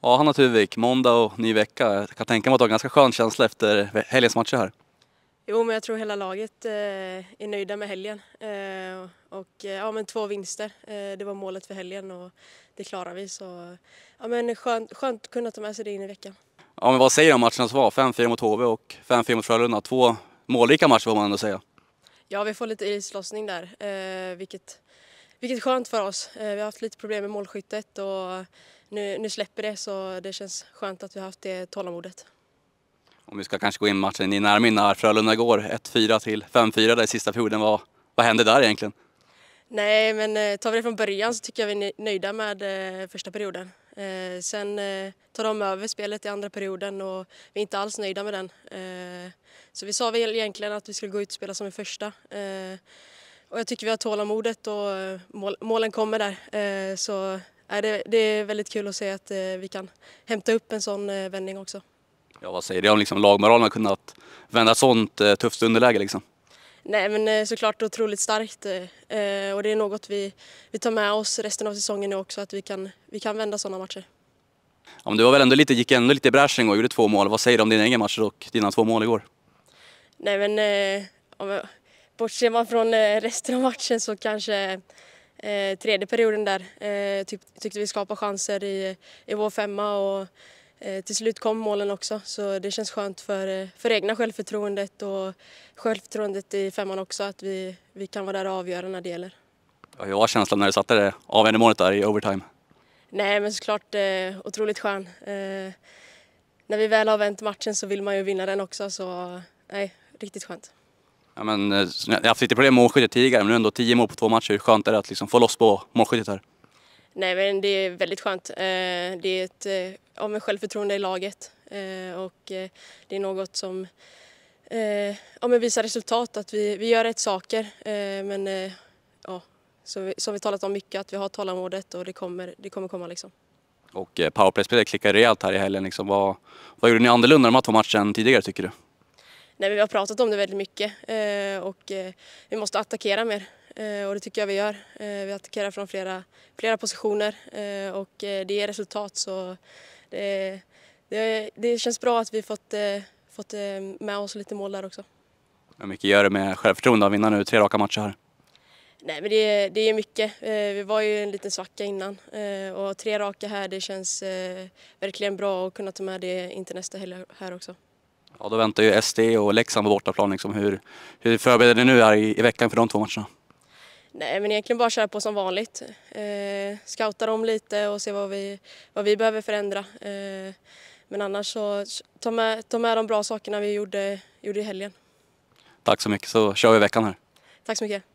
Ja, Hanna Tuvik, måndag och ny vecka. Jag kan tänka mig att du har en ganska skön känsla efter helgens matcher här. Jo, men jag tror hela laget eh, är nöjda med helgen. Eh, och, eh, ja, men två vinster, eh, det var målet för helgen och det klarar vi. Så, ja, men skönt, skönt att kunna ta med sig det in i veckan. Ja, men vad säger du om matcherna som var? 5-4 mot HV och 5-4 mot Frölunda. Två målrika matcher får man ändå säga. Ja, vi får lite islossning där, eh, vilket, vilket är skönt för oss. Eh, vi har haft lite problem med målskyttet. Och, nu, nu släpper det så det känns skönt att vi har haft det tålamodet. Om vi ska kanske gå in matchen i närminne här. Frölunda går 1-4 till 5-4 där i sista perioden. Vad, vad hände där egentligen? Nej, men eh, tar vi det från början så tycker jag vi är nöjda med eh, första perioden. Eh, sen tar de över spelet i andra perioden och vi är inte alls nöjda med den. Så vi sa väl egentligen att vi skulle gå ut och spela som i första. Och jag tycker vi har tålamodet och målen kommer där. Så det, det är väldigt kul att se att eh, vi kan hämta upp en sån eh, vändning också. Ja, vad säger du om liksom lagmoralen att kunna vända ett sånt eh, tufft underläge? Liksom? Nej, men såklart otroligt starkt och det är något vi, vi tar med oss resten av säsongen nu också, att vi kan, vi kan vända sådana matcher. Ja, men du var väl ändå lite, gick ändå lite i bräschen och gjorde två mål. Vad säger du om din egen match och dina två mål igår? Nej, men eh, om, bortser man från resten av matchen så kanske eh, tredje perioden där eh, tyck, tyckte vi skapade chanser i, i vår femma och eh, till slut kom målen också så det känns skönt för, eh, för egna självförtroendet och självförtroendet i femman också att vi, vi kan vara där och avgöra när det gäller. Hur var känslan när du satte det avgörande målet där i overtime? Nej men såklart eh, otroligt skön. Eh, när vi väl har vänt matchen så vill man ju vinna den också så eh, nej, riktigt skönt ja, men, jag eh, har haft lite problem med målskyttet tidigare men nu ändå 10 mål på två matcher. Hur skönt är det att liksom få loss på målskyttet här? Nej men det är väldigt skönt. Eh, det är ett ja, eh, men självförtroende i laget och det är något som ja, men visar resultat, att vi, vi gör rätt saker. Men ja, som vi, som vi talat om mycket, att vi har tålamodet och det kommer, det kommer komma liksom. Och powerplayspelet klickade rejält här i helgen. Liksom. Vad, vad gjorde ni annorlunda de här två matcherna tidigare tycker du? nej, vi har pratat om det väldigt mycket eh, och eh, vi måste attackera mer eh, och det tycker jag vi gör. Vi attackerar från flera, flera positioner och det ger resultat så det, det, det känns bra att vi fått, fått med oss lite mål där också. Hur mycket gör det med självförtroende att vinna nu tre raka matcher här? Nej, men det, det är mycket. Vi var ju en liten svacka innan och tre raka här, det känns verkligen bra att kunna ta med det in till nästa helg här också. Ja, då väntar ju SD och Leksand på bortaplan. Liksom. Hur, hur förbereder ni nu här i, i, veckan för de två matcherna? Nej, men egentligen bara köra på som vanligt. Eh, scouta dem lite och se vad vi, vad vi behöver förändra. Eh, men annars så ta med, ta med de bra sakerna vi gjorde, gjorde i helgen. Tack så mycket, så kör vi veckan här. Tack så mycket.